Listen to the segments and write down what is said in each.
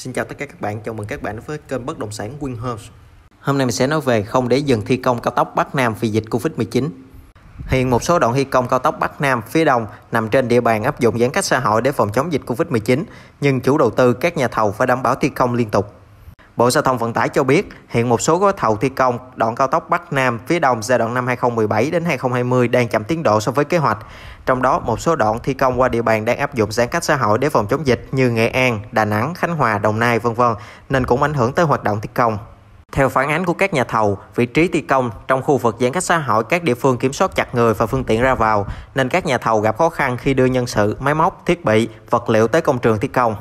Xin chào tất cả các bạn, chào mừng các bạn đến với kênh bất động sản Winhomes. Hôm nay mình sẽ nói về không để dừng thi công cao tốc Bắc Nam vì dịch Covid-19. Hiện một số đoạn thi công cao tốc Bắc Nam phía đông nằm trên địa bàn áp dụng giãn cách xã hội để phòng chống dịch Covid-19, nhưng chủ đầu tư các nhà thầu phải đảm bảo thi công liên tục. Bộ Giao thông Vận tải cho biết, hiện một số gói thầu thi công đoạn cao tốc Bắc Nam phía Đông giai đoạn năm 2017 đến 2020 đang chậm tiến độ so với kế hoạch. Trong đó, một số đoạn thi công qua địa bàn đang áp dụng giãn cách xã hội để phòng chống dịch như Nghệ An, Đà Nẵng, Khánh Hòa, Đồng Nai, v.v. nên cũng ảnh hưởng tới hoạt động thi công. Theo phản ánh của các nhà thầu, vị trí thi công trong khu vực giãn cách xã hội các địa phương kiểm soát chặt người và phương tiện ra vào, nên các nhà thầu gặp khó khăn khi đưa nhân sự, máy móc, thiết bị, vật liệu tới công trường thi công.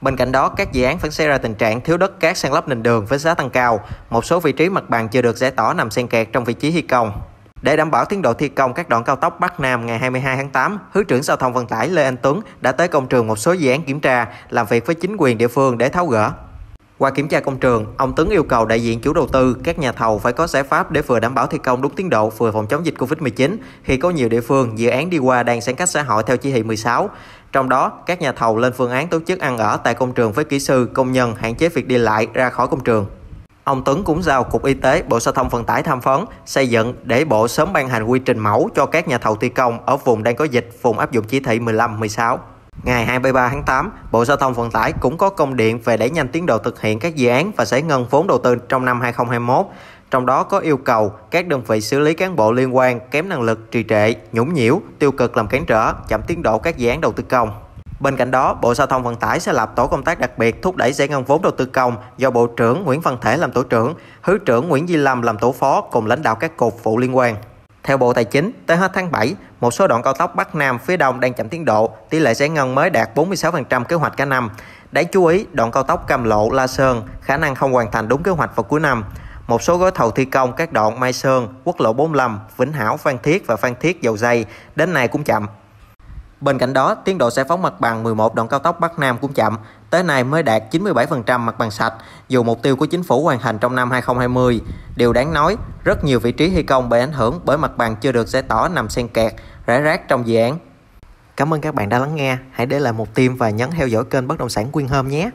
Bên cạnh đó, các dự án vẫn xảy ra tình trạng thiếu đất cát san lấp nền đường với giá tăng cao, một số vị trí mặt bằng chưa được giải tỏa nằm xen kẹt trong vị trí thi công. Để đảm bảo tiến độ thi công các đoạn cao tốc Bắc Nam ngày 22 tháng 8, Thứ trưởng Giao thông Vận tải Lê Anh Tuấn đã tới công trường một số dự án kiểm tra, làm việc với chính quyền địa phương để tháo gỡ. Qua kiểm tra công trường, ông Tuấn yêu cầu đại diện chủ đầu tư, các nhà thầu phải có giải pháp để vừa đảm bảo thi công đúng tiến độ vừa phòng chống dịch Covid-19 khi có nhiều địa phương dự án đi qua đang giãn cách xã hội theo chỉ thị 16. Trong đó, các nhà thầu lên phương án tổ chức ăn ở tại công trường với kỹ sư, công nhân hạn chế việc đi lại ra khỏi công trường. Ông Tuấn cũng giao Cục Y tế, Bộ Giao thông Vận tải tham vấn, xây dựng để Bộ sớm ban hành quy trình mẫu cho các nhà thầu thi công ở vùng đang có dịch, vùng áp dụng chỉ thị 15-16. Ngày 23 tháng 8, Bộ Giao thông Vận tải cũng có công điện về đẩy nhanh tiến độ thực hiện các dự án và giải ngân vốn đầu tư trong năm 2021, trong đó có yêu cầu các đơn vị xử lý cán bộ liên quan kém năng lực, trì trệ, nhũng nhiễu, tiêu cực làm cản trở, chậm tiến độ các dự án đầu tư công. Bên cạnh đó, Bộ Giao thông Vận tải sẽ lập tổ công tác đặc biệt thúc đẩy giải ngân vốn đầu tư công do Bộ trưởng Nguyễn Văn Thể làm tổ trưởng, Thứ trưởng Nguyễn Duy Lâm làm tổ phó cùng lãnh đạo các cục vụ liên quan. Theo Bộ Tài chính, tới hết tháng 7, một số đoạn cao tốc Bắc Nam phía Đông đang chậm tiến độ, tỷ lệ giải ngân mới đạt 46% kế hoạch cả năm. Đáng chú ý, đoạn cao tốc Cam Lộ – La Sơn khả năng không hoàn thành đúng kế hoạch vào cuối năm. Một số gói thầu thi công các đoạn Mai Sơn, quốc lộ 45, Vĩnh Hảo, Phan Thiết và Phan Thiết Dầu Dây đến nay cũng chậm. Bên cạnh đó, tiến độ giải phóng mặt bằng 11 đoạn cao tốc Bắc Nam cũng chậm, tới nay mới đạt 97% mặt bằng sạch, dù mục tiêu của chính phủ hoàn thành trong năm 2020. Điều đáng nói, rất nhiều vị trí thi công bị ảnh hưởng bởi mặt bằng chưa được giải tỏa nằm xen kẹt, rải rác trong dự án. Cảm ơn các bạn đã lắng nghe. Hãy để lại một tim và nhấn theo dõi kênh Bất động sản Quyên Hôm nhé.